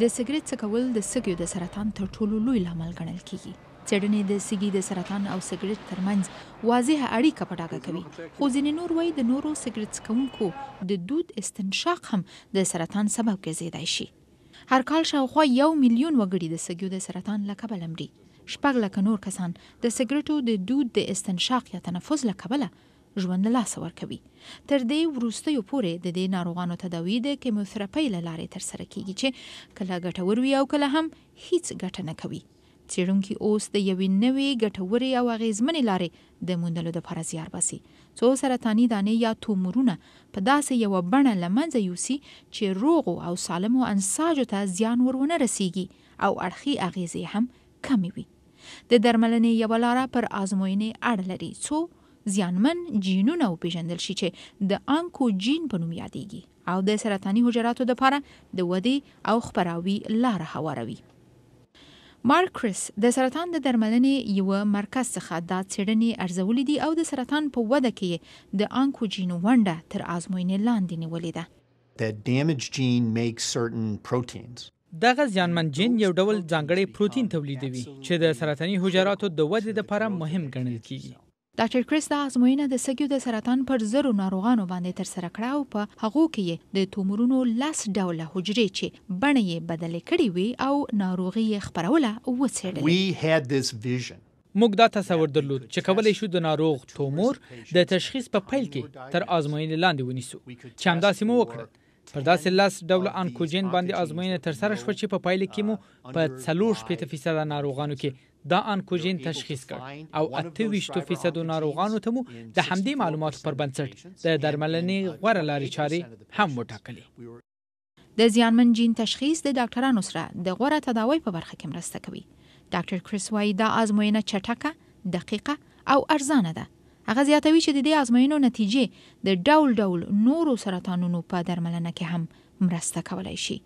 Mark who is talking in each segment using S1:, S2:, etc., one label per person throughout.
S1: د سګریټ څکول د سږیو د سرطان تر ټولو لوی لامل ګڼل کیږي څېړنې د سږي د سرطان او سګریټ ترمنځ واضحه اړیکه په ډاګه کوي خو ځینې نور وایي د نورو سګریټ څکونکو د دود استنشاق هم د سرطان سبب ګرځېدای شي هر کال شاوخوا یو میلیون وګړي د سګیو د سرطان له کبله مري شپږ لکه نور کسان د سګریټو د دود د استنشاق یا تنفس له کبله ژوند له لاسه ورکوي تر دې وروسته یو پورې د دې ناروغانو تداوی د کیموتراپۍ له لارې تر سره کیږي چې کله ګټور وي او کله هم هیڅ ګټه نه کوي څېړونکي اوس د یوې نوې ګټورې او اغیزمنې لارې د موندلو لپاره زیار باسي څو سرطاني دانې یا تومورونه په داسې یوه بڼه له منځه یوسي چې روغو او سالمو انساجو ته زیان ورونه رسیږي او اړخي اغیزې هم کمی وي د درملنې یوه لاره پر آزموینې اړ لري څو زیانمن جینونه وپیژندل شي چې د انکو جین په نوم یادېږي او د سرطاني حجراتو لپاره د ودې او خپراوي لار هواروي مارکرس د سرطان د درملنې یو مرکز څخه دا څېړنې ارزولې دي او د سرطان په وده کې د انکوجین ونډه تر آزموینې لاندې نیولې ده
S2: That damaged gene makes certain proteins. دغه ځانمن جین یو ډول ځانګړی پروتین تولیدوي چې د سرطاني حجراتو د ودې لپاره مهم ګڼل کیږي
S1: ډاکټر کریس دا ازموینه د سږیو د سرطان پر زرو ناروغانو باندې ترسره کړه او په هغو کې یې د تومورونو لس ډوله حجرې چې بڼه یې بدلې کړې وي او ناروغي یې خپروله
S2: وڅېړلې موږ دا تصور درلود چې کولای شو د ناروغ تومور د تشخیص په پیل کې تر ازموینې لاندې ونیسو چې همداسې مو وکړل پر داسې لاس ډول انکوجن باندې آزموینه تر سره شو چې په پایله کې مو په 30 فیصد ناروغانو کې دا انکوجن تشخیص کړ او 28 فیصد ناروغانو ته مو د همدې معلوماتو پر بنسټ د درملنې غوړه لارې چارې هم
S1: وټاکلې د زیانمن جین تشخیص د ډاکټرانو سره د غوړه تداوی په برخه کې مرسته کوي ډاکټر کریس وای دا آزموینه چټکه دقیقه او ارزانه ده هغه زیاتوي چې د دې آزموینو نتیجې د ډول ډول نورو سرطانونو په درملنه کې هم مرسته کولای شي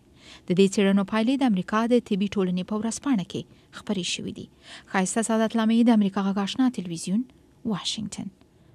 S1: د دې څېړنو پایلې د امریکا د طبي ټولنې په ورځپاڼه کې خبرې شوې دي خایسته سعادت لامې د امریکا غاښنا ټلویزیون واشنگټن